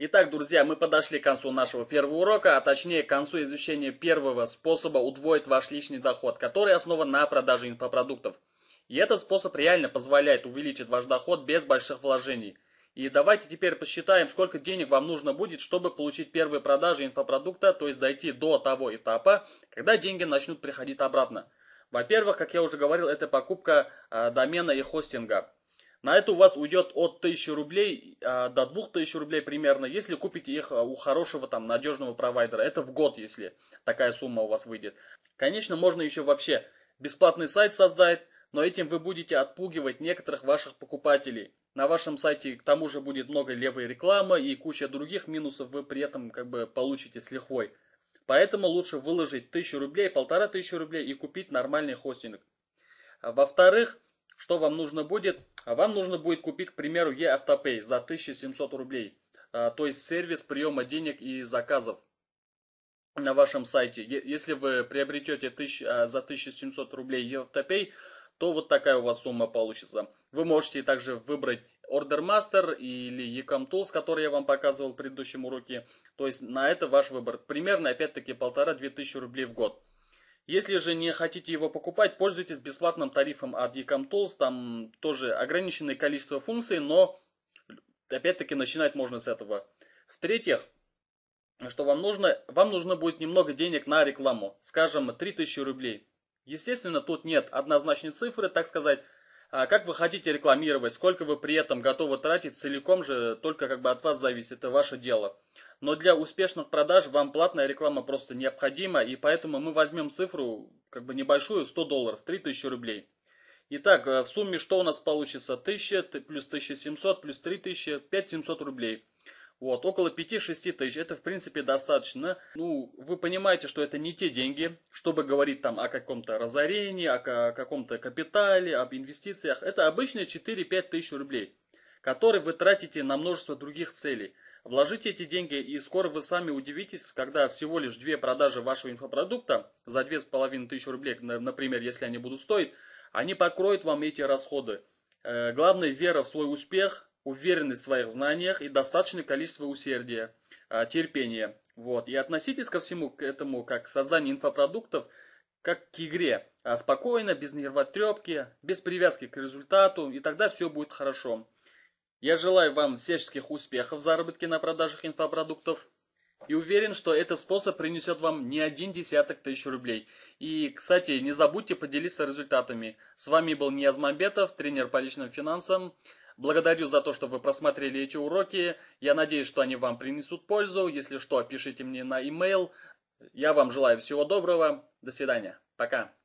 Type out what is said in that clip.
Итак, друзья, мы подошли к концу нашего первого урока, а точнее к концу изучения первого способа удвоить ваш личный доход, который основан на продаже инфопродуктов. И этот способ реально позволяет увеличить ваш доход без больших вложений. И давайте теперь посчитаем, сколько денег вам нужно будет, чтобы получить первые продажи инфопродукта, то есть дойти до того этапа, когда деньги начнут приходить обратно. Во-первых, как я уже говорил, это покупка э, домена и хостинга. На это у вас уйдет от 1000 рублей э, до 2000 рублей примерно, если купите их а, у хорошего там надежного провайдера. Это в год, если такая сумма у вас выйдет. Конечно, можно еще вообще бесплатный сайт создать, но этим вы будете отпугивать некоторых ваших покупателей. На вашем сайте к тому же будет много левой рекламы и куча других минусов вы при этом как бы получите с лихвой. Поэтому лучше выложить 1000 рублей, 1500 рублей и купить нормальный хостинг. А, во-вторых, что вам нужно будет, а вам нужно будет купить, к примеру, e-автопей за 1700 рублей. А, то есть сервис приема денег и заказов на вашем сайте. Если вы приобретете а, за 1700 рублей e-автопей, то вот такая у вас сумма получится. Вы можете также выбрать Order Master или Ecom Tools, который я вам показывал в предыдущем уроке. То есть на это ваш выбор. Примерно, опять-таки, полтора-две тысячи рублей в год. Если же не хотите его покупать, пользуйтесь бесплатным тарифом от Ecomtools. Там тоже ограниченное количество функций, но опять-таки начинать можно с этого. В-третьих, что вам нужно? Вам нужно будет немного денег на рекламу, скажем, 3000 рублей. Естественно, тут нет однозначной цифры, так сказать, а как вы хотите рекламировать, сколько вы при этом готовы тратить целиком же, только как бы от вас зависит, это ваше дело. Но для успешных продаж вам платная реклама просто необходима, и поэтому мы возьмем цифру как бы небольшую, 100 долларов, 3000 рублей. Итак, э, в сумме что у нас получится? 1000 плюс 1700 плюс 3000, 5700 рублей. Вот, около 5-6 тысяч, это в принципе достаточно. Ну, вы понимаете, что это не те деньги, чтобы говорить там о каком-то разорении, о каком-то капитале, об инвестициях. Это обычные 4-5 тысяч рублей, которые вы тратите на множество других целей. Вложите эти деньги, и скоро вы сами удивитесь, когда всего лишь две продажи вашего инфопродукта за 2500 рублей, например, если они будут стоить, они покроют вам эти расходы. Э, Главное вера в свой успех, уверенность в своих знаниях и достаточное количество усердия, а, терпения. Вот. И относитесь ко всему к этому как к созданию инфопродуктов, как к игре. А, спокойно, без нервотрепки, без привязки к результату, и тогда все будет хорошо. Я желаю вам всяческих успехов в заработке на продажах инфопродуктов и уверен, что этот способ принесет вам не один десяток тысяч рублей. И, кстати, не забудьте поделиться результатами. С вами был Нияз Мамбетов, тренер по личным финансам. Благодарю за то, что вы просмотрели эти уроки. Я надеюсь, что они вам принесут пользу. Если что, пишите мне на e-mail. Я вам желаю всего доброго. До свидания. Пока.